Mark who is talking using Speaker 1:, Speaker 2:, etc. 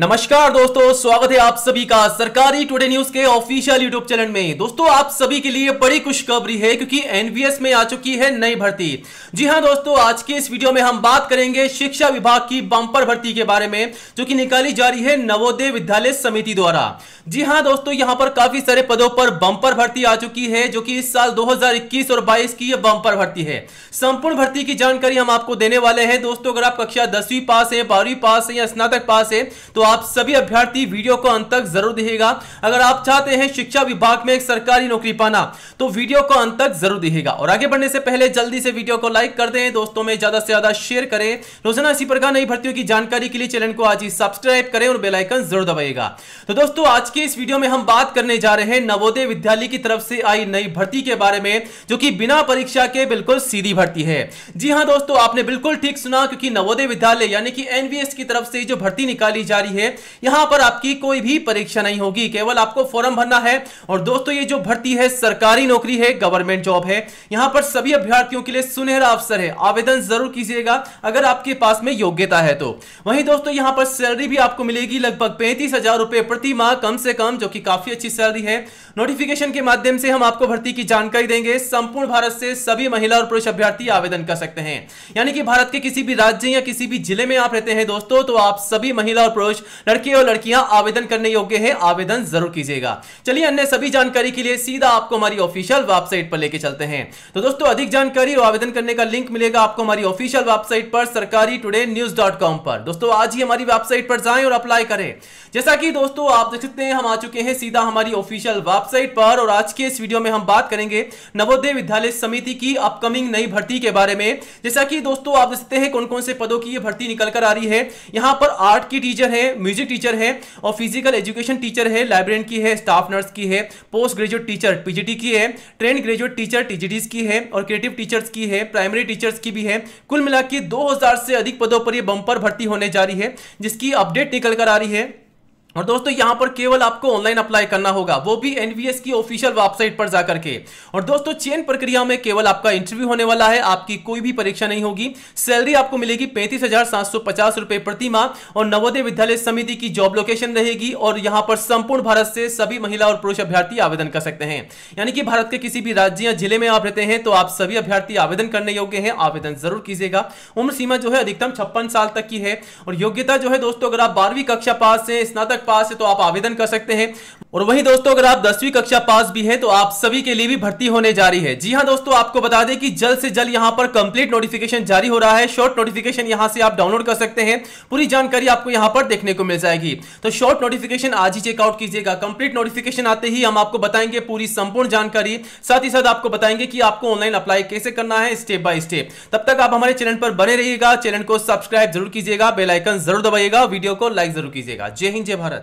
Speaker 1: नमस्कार दोस्तों स्वागत है आप सभी का सरकारी टुडे न्यूज के ऑफिशियल यूट्यूब चैनल में दोस्तों आप सभी के लिए बड़ी खुशखबरी है क्योंकि एनवीएस में आ चुकी है नई भर्ती जी हां दोस्तों आज के इस वीडियो में हम बात करेंगे शिक्षा विभाग की बम्पर भर्ती के बारे में जो कि निकाली जा रही है नवोदय विद्यालय समिति द्वारा जी हाँ दोस्तों यहाँ पर काफी सारे पदों पर बम्पर भर्ती आ चुकी है जो की इस साल दो और बाईस की यह बम्पर भर्ती है संपूर्ण भर्ती की जानकारी हम आपको देने वाले हैं दोस्तों अगर आप कक्षा दसवीं पास है बारहवीं पास है या स्नातक पास है तो आप सभी अभ्यर्थी वीडियो को अंत तक जरूर देखिएगा अगर आप चाहते हैं शिक्षा विभाग में एक सरकारी नौकरी पाना तो वीडियो को अंत तक जरूर देखिएगा और आगे बढ़ने से पहले जल्दी से वीडियो को लाइक कर दें दोस्तों में ज्यादा से ज्यादा शेयर करें रोजाना इसी प्रकार नई भर्तियों की जानकारी के लिए चैनल को आज ही सब्सक्राइब करें और बेलाइकन जरूर दबाएगा तो दोस्तों आज के इस वीडियो में हम बात करने जा रहे हैं नवोदय विद्यालय की तरफ से आई नई भर्ती के बारे में जो कि बिना परीक्षा के बिल्कुल सीधी भर्ती है जी हाँ दोस्तों आपने बिल्कुल ठीक सुना क्योंकि नवोदय विद्यालय यानी कि एनवीएस की तरफ से जो भर्ती निकाली जा रही है यहां पर आपकी कोई भी परीक्षा नहीं होगी केवल आपको फॉर्म भरना है और दोस्तों ये जो भर्ती है सरकारी नौकरी है गवर्नमेंट जॉब है यहां पर सभी अभ्यर्थियों के लिए सुनहरा अवसर है आवेदन जरूर कीजिएगा अगर आपके पास में योग्यता है तो वहीं दोस्तों यहां पर सैलरी भी आपको मिलेगी लगभग पैंतीस रुपए प्रति माह कम से कम जो कि काफी अच्छी सैलरी है नोटिफिकेशन के माध्यम से हम आपको भर्ती की जानकारी देंगे संपूर्ण भारत से सभी महिला और पुरुष अभ्यर्थी आवेदन कर सकते हैं यानी कि भारत के किसी भी राज्य या किसी भी जिले में आप रहते हैं दोस्तों तो आप सभी महिला और पुरुष लड़के और लड़कियां आवेदन करने योग्य है आवेदन जरूर कीजिएगा चलिए अन्य सभी जानकारी के लिए सीधा आपको हमारी ऑफिशियल वेबसाइट पर लेके चलते हैं तो दोस्तों अधिक जानकारी और आवेदन करने का लिंक मिलेगा आपको हमारी ऑफिशियल वेबसाइट पर सरकारी टुडे न्यूज डॉट कॉम पर दोस्तों आज ही हमारी वेबसाइट पर जाए और अप्लाई करें जैसा कि दोस्तों आप देख सकते हैं हम आ चुके हैं सीधा हमारी ऑफिशियल वेबसाइट पर और आज के इस वीडियो में हम बात करेंगे नवोदय विद्यालय समिति की अपकमिंग नई भर्ती के बारे में जैसा कि दोस्तों आप देख सकते हैं कौन कौन से पदों की ये भर्ती निकल कर आ रही है यहाँ पर आर्ट की टीचर है म्यूजिक टीचर है और फिजिकल एजुकेशन टीचर है लाइब्रेरियन की है स्टाफ नर्स की है पोस्ट ग्रेजुएट टीचर पीजीटी की है ट्रेन ग्रेजुएट टीचर टीजीटीज की है और क्रिएटिव टीचर्स की है प्राइमरी टीचर्स की भी है कुल मिला के से अधिक पदों पर यह बंपर भर्ती होने जा रही है जिसकी अपडेट निकल कर आ रही है और दोस्तों यहां पर केवल आपको ऑनलाइन अप्लाई करना होगा वो भी एनवीएस की ऑफिशियल वेबसाइट पर जाकर के और दोस्तों चयन प्रक्रिया में केवल आपका इंटरव्यू होने वाला है आपकी कोई भी परीक्षा नहीं होगी सैलरी आपको मिलेगी पैंतीस हजार सात सौ पचास रुपए प्रति माह और नवोदय विद्यालय समिति की जॉब लोकेशन रहेगी और यहां पर संपूर्ण भारत से सभी महिला और पुरुष अभ्यर्थी आवेदन कर सकते हैं यानी कि भारत के किसी भी राज्य या जिले में आप रहते हैं तो आप सभी अभ्यर्थी आवेदन करने योग्य है आवेदन जरूर कीजिएगा उम्र सीमा जो है अधिकतम छप्पन साल तक की है और योग्यता जो है दोस्तों अगर आप बारहवीं कक्षा पास है स्नातक पास है तो आप आवेदन कर सकते हैं और वहीं दोस्तों अगर आप दसवीं कक्षा पास भी है तो आप सभी के लिए भी भर्ती होने जा रही है जी हाँ दोस्तों आपको बता दें कि जल्द से जल्द यहाँ पर कंप्लीट नोटिफिकेशन जारी हो रहा है शॉर्ट नोटिफिकेशन यहाँ से आप डाउनलोड कर सकते हैं पूरी जानकारी आपको यहाँ पर देखने को मिल जाएगी तो शॉर्ट नोटिफिकेशन आज ही चेकआउट कीजिएगा कंप्लीट नोटिफिकेशन आते ही हम आपको बताएंगे पूरी संपूर्ण जानकारी साथ ही साथ आपको बताएंगे कि आपको ऑनलाइन अप्लाई कैसे करना है स्टेप बाय स्टेप तब तक आप हमारे चैनल पर बने रहिएगा चैनल को सब्सक्राइब जरूर कीजिएगा बेलाइकन जरूर दबाइएगा वीडियो को लाइक जरूर कीजिएगा जय हिंद जय भारत